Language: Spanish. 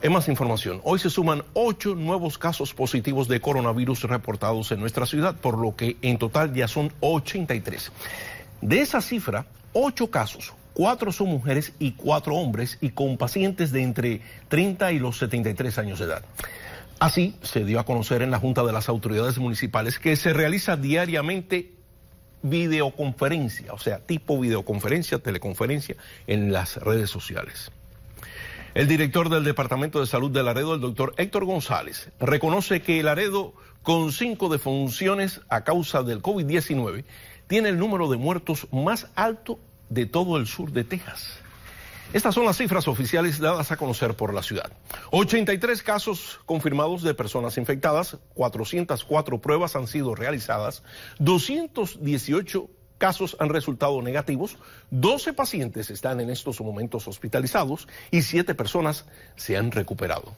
Es más información, hoy se suman ocho nuevos casos positivos de coronavirus reportados en nuestra ciudad, por lo que en total ya son 83. De esa cifra, ocho casos, cuatro son mujeres y cuatro hombres y con pacientes de entre 30 y los 73 años de edad. Así se dio a conocer en la Junta de las Autoridades Municipales que se realiza diariamente videoconferencia, o sea, tipo videoconferencia, teleconferencia en las redes sociales. El director del Departamento de Salud de Laredo, el doctor Héctor González, reconoce que Laredo, con cinco defunciones a causa del COVID-19, tiene el número de muertos más alto de todo el sur de Texas. Estas son las cifras oficiales dadas a conocer por la ciudad. 83 casos confirmados de personas infectadas, 404 pruebas han sido realizadas, 218 casos han resultado negativos, 12 pacientes están en estos momentos hospitalizados y 7 personas se han recuperado.